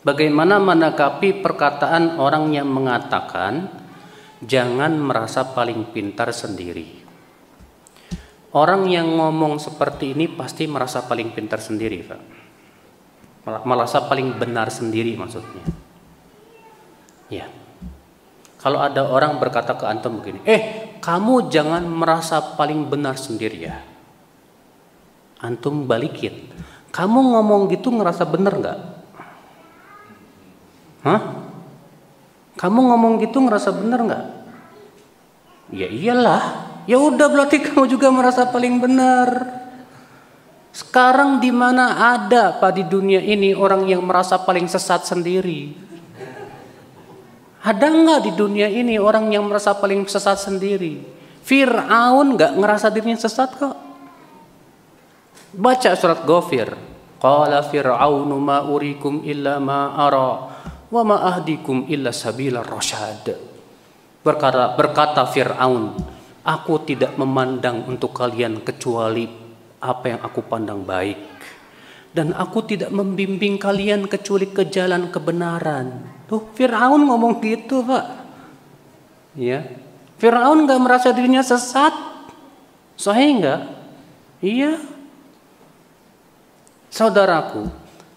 Bagaimana menanggapi perkataan orang yang mengatakan jangan merasa paling pintar sendiri? Orang yang ngomong seperti ini pasti merasa paling pintar sendiri, Pak. Merasa paling benar sendiri maksudnya. Ya. Kalau ada orang berkata ke antum begini, "Eh, kamu jangan merasa paling benar sendiri ya." Antum balikin. Kamu ngomong gitu ngerasa benar nggak? Kamu ngomong gitu ngerasa benar nggak? Ya iyalah. Ya udah berarti kamu juga merasa paling benar. Sekarang di mana ada pak di dunia ini orang yang merasa paling sesat sendiri? Ada nggak di dunia ini orang yang merasa paling sesat sendiri? Fir'aun nggak ngerasa dirinya sesat kok. Baca surat Ghafir. Qala fir'aunu ma urikum illa ma wa ma ahdikum illa sabila rasyad. Berkata, berkata Fir'aun, aku tidak memandang untuk kalian kecuali apa yang aku pandang baik. Dan aku tidak membimbing kalian kecuali ke jalan kebenaran. Tuh, Fir'aun ngomong gitu, Pak. Ya. Fir'aun gak merasa dirinya sesat. sehingga enggak? Iya. Saudaraku,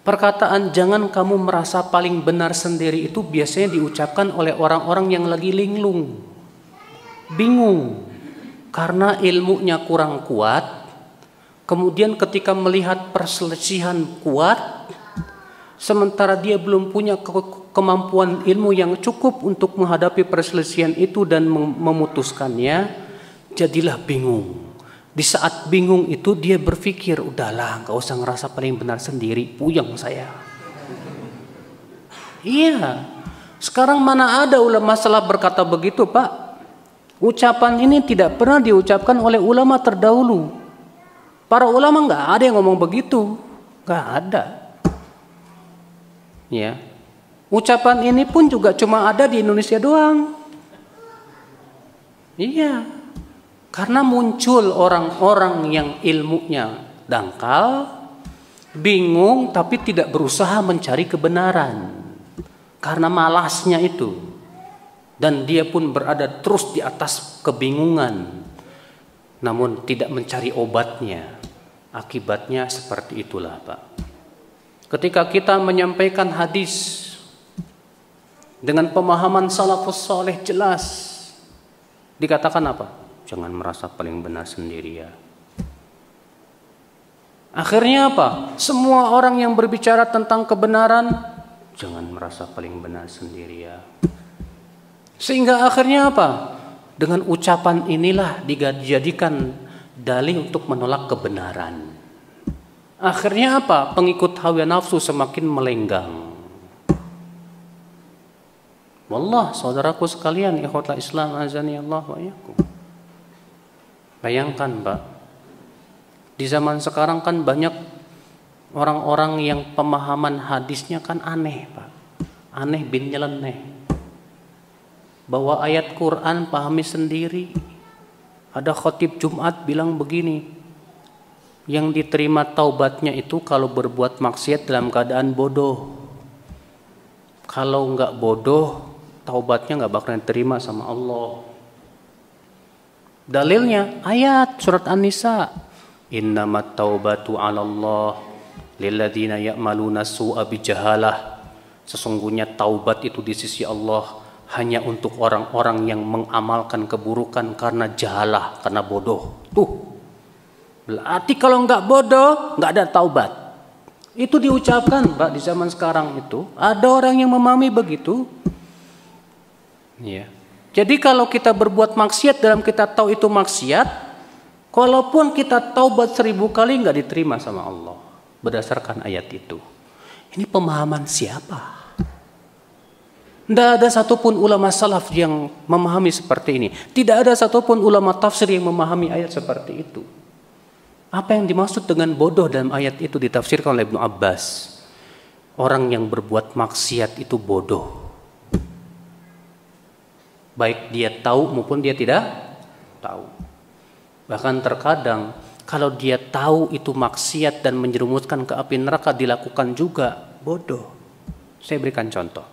Perkataan jangan kamu merasa paling benar sendiri itu biasanya diucapkan oleh orang-orang yang lagi linglung. Bingung. Karena ilmunya kurang kuat. Kemudian ketika melihat perselisihan kuat. Sementara dia belum punya ke kemampuan ilmu yang cukup untuk menghadapi perselisihan itu dan mem memutuskannya. Jadilah bingung. Di saat bingung itu dia berpikir, udahlah nggak usah ngerasa paling benar sendiri, puyeng saya. Iya, sekarang mana ada ulama salah berkata begitu pak? Ucapan ini tidak pernah diucapkan oleh ulama terdahulu. Para ulama nggak ada yang ngomong begitu, nggak ada. Ya, ucapan ini pun juga cuma ada di Indonesia doang. Iya, karena muncul orang-orang yang ilmunya dangkal, bingung tapi tidak berusaha mencari kebenaran. Karena malasnya itu. Dan dia pun berada terus di atas kebingungan. Namun tidak mencari obatnya. Akibatnya seperti itulah, Pak. Ketika kita menyampaikan hadis dengan pemahaman salafus soleh jelas, dikatakan apa? Jangan merasa paling benar sendiri ya. Akhirnya apa? Semua orang yang berbicara tentang kebenaran jangan merasa paling benar sendiri ya. Sehingga akhirnya apa? Dengan ucapan inilah dijadikan dalih untuk menolak kebenaran. Akhirnya apa? Pengikut hawa nafsu semakin melenggang. Wallah saudaraku sekalian ikhwatlah Islam azani Allah wa iyyakum. Bayangkan, Pak. Di zaman sekarang kan banyak orang-orang yang pemahaman hadisnya kan aneh, Pak. Aneh bin nyeleneh. Bahwa ayat Quran pahami sendiri. Ada khotib Jumat bilang begini, yang diterima taubatnya itu kalau berbuat maksiat dalam keadaan bodoh. Kalau nggak bodoh, taubatnya nggak bakalan terima sama Allah. Dalilnya ayat surat An-Nisa. Innamat taubatu 'alallah lilladzina ya'maluna su'a bijahalah. Sesungguhnya taubat itu di sisi Allah hanya untuk orang-orang yang mengamalkan keburukan karena jahalah, karena bodoh. Tuh. Berarti kalau nggak bodoh, nggak ada taubat. Itu diucapkan, pak di zaman sekarang itu. Ada orang yang memahami begitu. Iya. Jadi kalau kita berbuat maksiat dalam kita tahu itu maksiat, kalaupun kita taubat seribu kali nggak diterima sama Allah berdasarkan ayat itu. Ini pemahaman siapa? Tidak ada satupun ulama salaf yang memahami seperti ini. Tidak ada satupun ulama tafsir yang memahami ayat seperti itu. Apa yang dimaksud dengan bodoh dalam ayat itu ditafsirkan oleh Ibnu Abbas. Orang yang berbuat maksiat itu bodoh baik dia tahu maupun dia tidak tahu. Bahkan terkadang kalau dia tahu itu maksiat dan menjerumuskan ke api neraka dilakukan juga bodoh. Saya berikan contoh.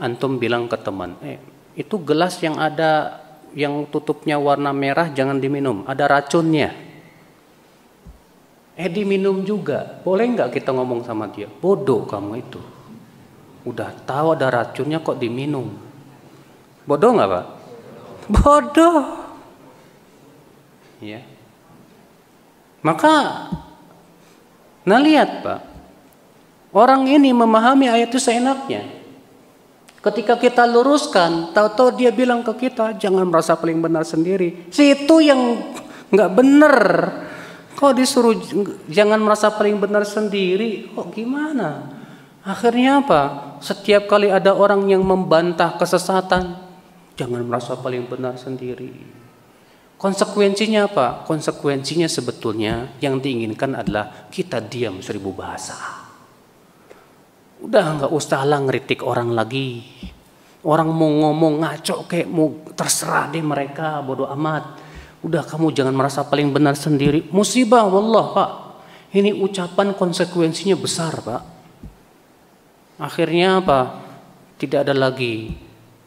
Antum bilang ke teman, "Eh, itu gelas yang ada yang tutupnya warna merah jangan diminum, ada racunnya." Eh diminum juga, boleh nggak kita ngomong sama dia? Bodoh kamu itu. Udah tahu ada racunnya kok diminum Bodoh nggak pak? Bodoh. Ya. Maka, nah lihat pak, orang ini memahami ayat itu seenaknya. Ketika kita luruskan, tahu-tahu dia bilang ke kita, jangan merasa paling benar sendiri. Situ yang nggak benar. Kok disuruh jangan merasa paling benar sendiri? Kok gimana? Akhirnya apa? Setiap kali ada orang yang membantah kesesatan, Jangan merasa paling benar sendiri. Konsekuensinya apa? Konsekuensinya sebetulnya yang diinginkan adalah kita diam seribu bahasa. Udah nggak usah lah ngeritik orang lagi. Orang mau ngomong ngaco kayak mau terserah deh mereka bodoh amat. Udah kamu jangan merasa paling benar sendiri. Musibah wallah pak. Ini ucapan konsekuensinya besar pak. Akhirnya apa? Tidak ada lagi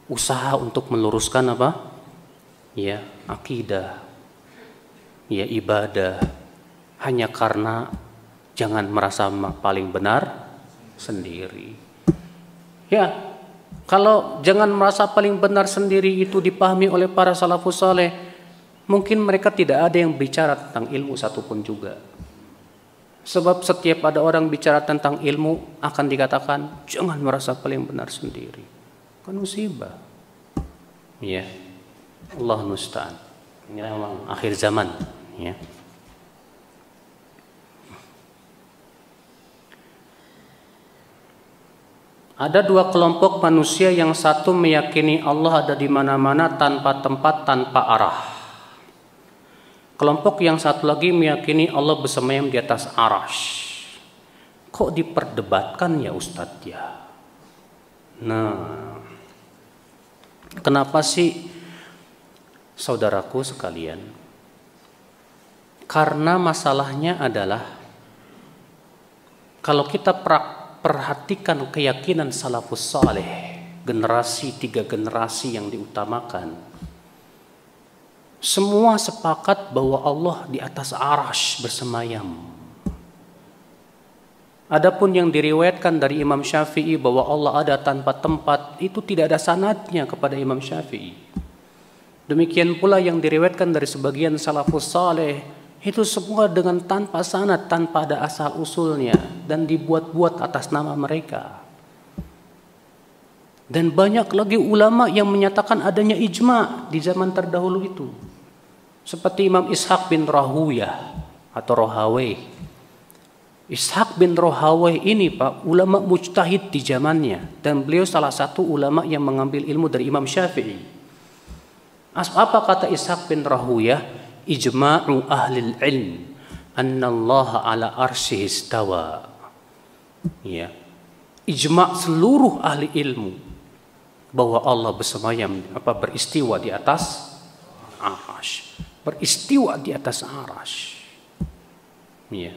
usaha untuk meluruskan apa? Ya, akidah. Ya, ibadah. Hanya karena jangan merasa paling benar sendiri. Ya, kalau jangan merasa paling benar sendiri itu dipahami oleh para salafus saleh, mungkin mereka tidak ada yang bicara tentang ilmu satupun juga. Sebab setiap ada orang bicara tentang ilmu akan dikatakan jangan merasa paling benar sendiri. Kan musibah. Ya. Allah musta'an. Ini memang akhir zaman, ya. Ada dua kelompok manusia yang satu meyakini Allah ada di mana-mana tanpa tempat, tanpa arah. Kelompok yang satu lagi meyakini Allah bersemayam di atas arah. Kok diperdebatkan ya Ustadz ya? Nah, Kenapa sih saudaraku sekalian? Karena masalahnya adalah kalau kita perhatikan keyakinan salafus saleh, generasi tiga generasi yang diutamakan, semua sepakat bahwa Allah di atas arash bersemayam. Adapun yang diriwayatkan dari Imam Syafi'i bahwa Allah ada tanpa tempat itu tidak ada sanatnya kepada Imam Syafi'i. Demikian pula yang diriwayatkan dari sebagian salafus saleh itu semua dengan tanpa sanat, tanpa ada asal usulnya dan dibuat-buat atas nama mereka. Dan banyak lagi ulama yang menyatakan adanya ijma di zaman terdahulu itu. Seperti Imam Ishaq bin Rahuyah atau Rohawi Ishak bin Rohawai ini Pak ulama mujtahid di zamannya dan beliau salah satu ulama yang mengambil ilmu dari Imam Syafi'i. Apa kata Ishak bin Rahuyah? Ijma'u ahli ilm anna Allah ala arsih istawa. Ya. Ijma' seluruh ahli ilmu bahwa Allah bersemayam apa beristiwa di atas arash. Beristiwa di atas arash. Ya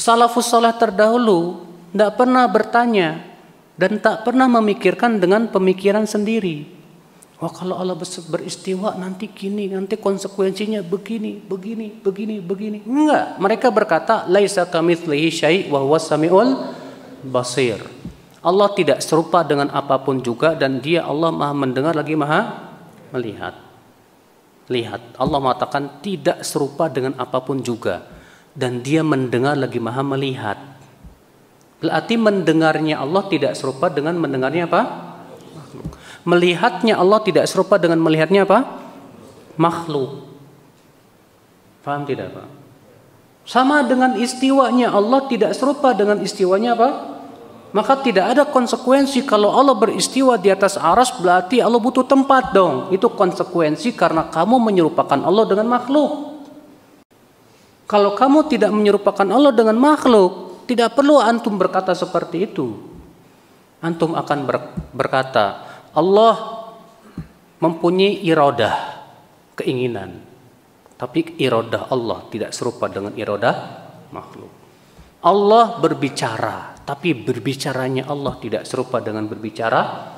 Salafus saleh terdahulu tidak pernah bertanya dan tak pernah memikirkan dengan pemikiran sendiri. Wah kalau Allah beristiwa nanti gini, nanti konsekuensinya begini, begini, begini, begini. Enggak, mereka berkata laisa kamitslihi syai' wa huwa samiul basir. Allah tidak serupa dengan apapun juga dan dia Allah maha mendengar lagi maha melihat. Lihat, Allah mengatakan tidak serupa dengan apapun juga dan dia mendengar lagi maha melihat. Berarti mendengarnya Allah tidak serupa dengan mendengarnya apa? Makhluk. Melihatnya Allah tidak serupa dengan melihatnya apa? Makhluk. Faham tidak Pak? Sama dengan istiwanya Allah tidak serupa dengan istiwanya apa? Maka tidak ada konsekuensi kalau Allah beristiwa di atas aras berarti Allah butuh tempat dong. Itu konsekuensi karena kamu menyerupakan Allah dengan makhluk. Kalau kamu tidak menyerupakan Allah dengan makhluk, tidak perlu antum berkata seperti itu. Antum akan ber, berkata, Allah mempunyai irodah, keinginan. Tapi irodah Allah tidak serupa dengan irodah makhluk. Allah berbicara, tapi berbicaranya Allah tidak serupa dengan berbicara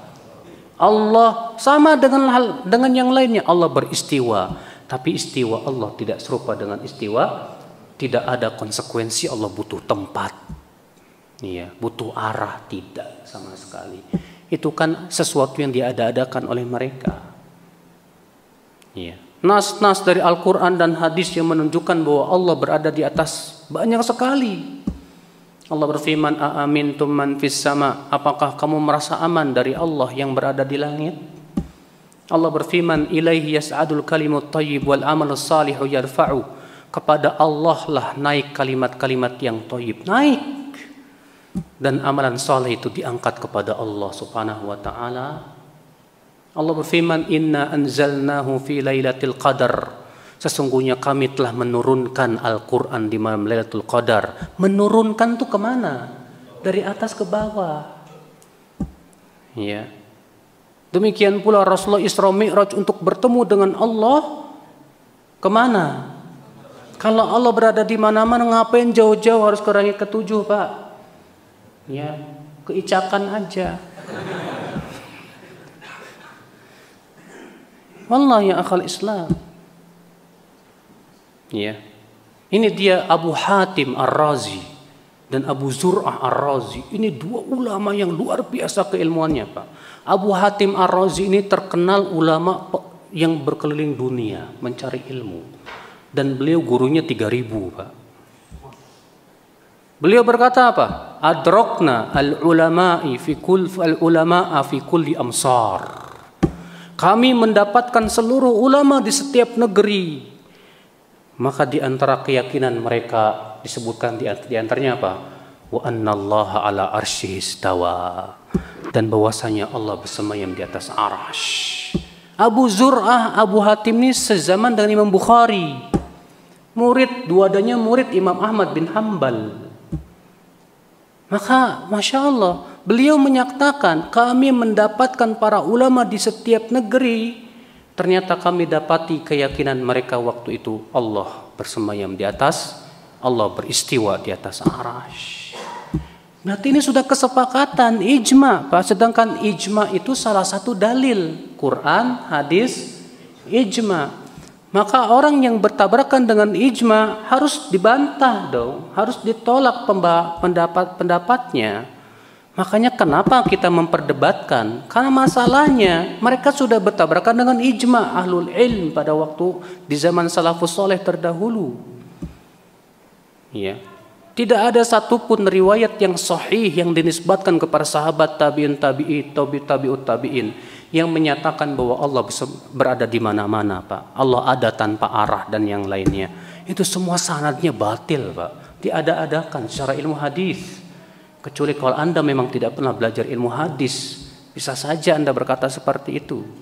Allah sama dengan hal dengan yang lainnya Allah beristiwa tapi istiwa Allah tidak serupa dengan istiwa tidak ada konsekuensi Allah butuh tempat. Iya, butuh arah tidak sama sekali. Itu kan sesuatu yang diada-adakan oleh mereka. Iya. Nas-nas dari Al-Quran dan hadis yang menunjukkan bahwa Allah berada di atas banyak sekali. Allah berfirman, "Amin man fis sama." Apakah kamu merasa aman dari Allah yang berada di langit? Allah berfirman, "Ilaihi yas'adul kalimut tayyib wal amalus salihu yarfa'u." kepada Allah lah naik kalimat-kalimat yang toyib naik dan amalan soleh itu diangkat kepada Allah subhanahu wa ta'ala Allah berfirman inna anzalnahu fi lailatul qadar sesungguhnya kami telah menurunkan Al-Quran di malam Lailatul Qadar menurunkan tuh kemana? dari atas ke bawah ya demikian pula Rasulullah Isra Mi'raj untuk bertemu dengan Allah kemana? Kalau Allah berada di mana-mana ngapain jauh-jauh harus ke langit ketujuh, Pak? Ya, keicakan aja. Wallah ya akal Islam. Ya. Ini dia Abu Hatim Ar-Razi dan Abu Zur'ah Ar-Razi. Ini dua ulama yang luar biasa keilmuannya, Pak. Abu Hatim Ar-Razi ini terkenal ulama yang berkeliling dunia mencari ilmu dan beliau gurunya 3000 Pak. Beliau berkata apa? Adrokna al ulama'i fi kul al ulama'a fi kulli amsar. Kami mendapatkan seluruh ulama di setiap negeri. Maka di antara keyakinan mereka disebutkan di, antaranya apa? Wa annallaha ala arsyihi istawa. Dan bahwasanya Allah bersemayam di atas arash. Abu Zur'ah, Abu Hatim ini sezaman dengan Imam Bukhari. Murid, dua duadanya murid Imam Ahmad bin Hambal. Maka Masya Allah, beliau menyatakan kami mendapatkan para ulama di setiap negeri. Ternyata kami dapati keyakinan mereka waktu itu Allah bersemayam di atas, Allah beristiwa di atas arash. Berarti ini sudah kesepakatan ijma, Pak. Sedangkan ijma itu salah satu dalil Quran, hadis, ijma maka orang yang bertabrakan dengan ijma harus dibantah dong, harus ditolak pendapat-pendapatnya. Makanya kenapa kita memperdebatkan? Karena masalahnya mereka sudah bertabrakan dengan ijma ahlul ilm pada waktu di zaman salafus soleh terdahulu. Ya. Tidak ada satupun riwayat yang sahih yang dinisbatkan kepada sahabat tabiin tabi'i, tabi tabi'ut tabi'in. Tabi yang menyatakan bahwa Allah bisa berada di mana-mana, Pak. Allah ada tanpa arah dan yang lainnya. Itu semua sanadnya batil, Pak. Diada-adakan secara ilmu hadis. Kecuali kalau Anda memang tidak pernah belajar ilmu hadis, bisa saja Anda berkata seperti itu.